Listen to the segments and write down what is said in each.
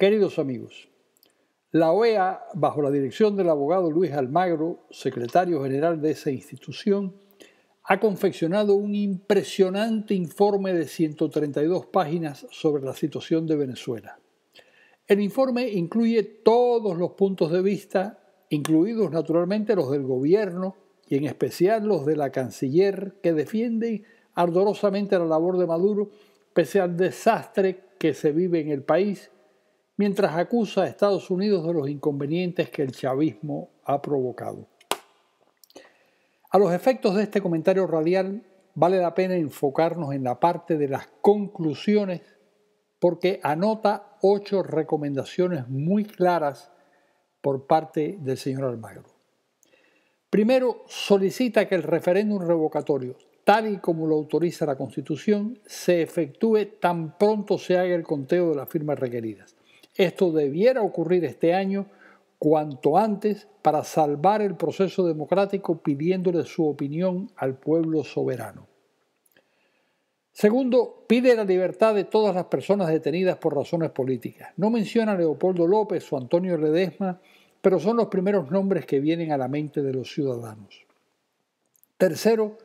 Queridos amigos, la OEA, bajo la dirección del abogado Luis Almagro, secretario general de esa institución, ha confeccionado un impresionante informe de 132 páginas sobre la situación de Venezuela. El informe incluye todos los puntos de vista, incluidos naturalmente los del gobierno y en especial los de la canciller, que defiende ardorosamente la labor de Maduro pese al desastre que se vive en el país mientras acusa a Estados Unidos de los inconvenientes que el chavismo ha provocado. A los efectos de este comentario radial, vale la pena enfocarnos en la parte de las conclusiones porque anota ocho recomendaciones muy claras por parte del señor Almagro. Primero, solicita que el referéndum revocatorio, tal y como lo autoriza la Constitución, se efectúe tan pronto se haga el conteo de las firmas requeridas. Esto debiera ocurrir este año cuanto antes para salvar el proceso democrático pidiéndole su opinión al pueblo soberano. Segundo, pide la libertad de todas las personas detenidas por razones políticas. No menciona a Leopoldo López o Antonio Redesma, pero son los primeros nombres que vienen a la mente de los ciudadanos. Tercero,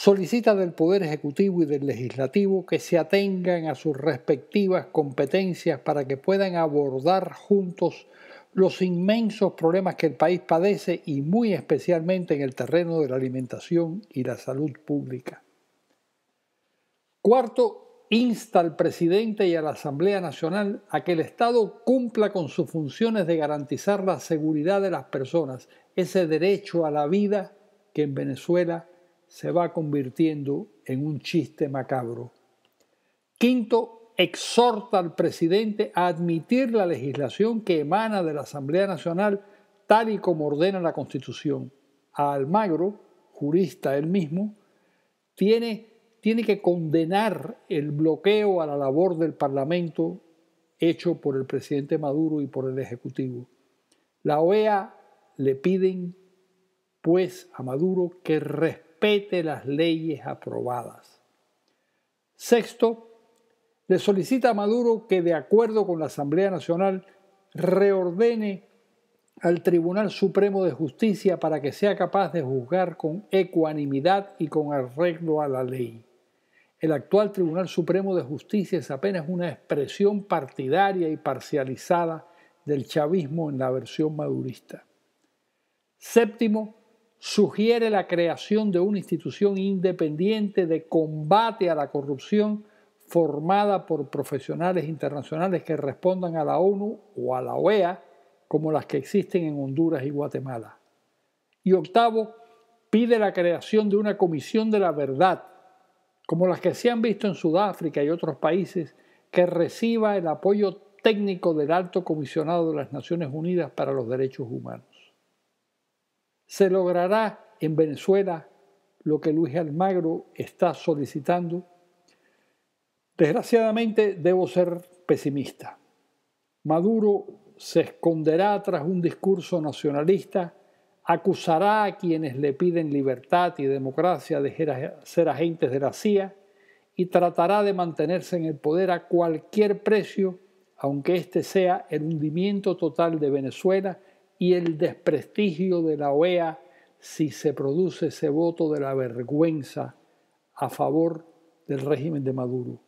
solicita del Poder Ejecutivo y del Legislativo que se atengan a sus respectivas competencias para que puedan abordar juntos los inmensos problemas que el país padece y muy especialmente en el terreno de la alimentación y la salud pública. Cuarto, insta al presidente y a la Asamblea Nacional a que el Estado cumpla con sus funciones de garantizar la seguridad de las personas, ese derecho a la vida que en Venezuela se va convirtiendo en un chiste macabro. Quinto, exhorta al presidente a admitir la legislación que emana de la Asamblea Nacional tal y como ordena la Constitución. A Almagro, jurista él mismo, tiene, tiene que condenar el bloqueo a la labor del Parlamento hecho por el presidente Maduro y por el Ejecutivo. La OEA le piden, pues, a Maduro que responda las leyes aprobadas. Sexto, le solicita a Maduro que, de acuerdo con la Asamblea Nacional, reordene al Tribunal Supremo de Justicia para que sea capaz de juzgar con ecuanimidad y con arreglo a la ley. El actual Tribunal Supremo de Justicia es apenas una expresión partidaria y parcializada del chavismo en la versión madurista. Séptimo, sugiere la creación de una institución independiente de combate a la corrupción formada por profesionales internacionales que respondan a la ONU o a la OEA, como las que existen en Honduras y Guatemala. Y octavo, pide la creación de una comisión de la verdad, como las que se han visto en Sudáfrica y otros países, que reciba el apoyo técnico del alto comisionado de las Naciones Unidas para los Derechos Humanos. ¿Se logrará en Venezuela lo que Luis Almagro está solicitando? Desgraciadamente debo ser pesimista. Maduro se esconderá tras un discurso nacionalista, acusará a quienes le piden libertad y democracia de ser agentes de la CIA y tratará de mantenerse en el poder a cualquier precio, aunque este sea el hundimiento total de Venezuela y el desprestigio de la OEA si se produce ese voto de la vergüenza a favor del régimen de Maduro.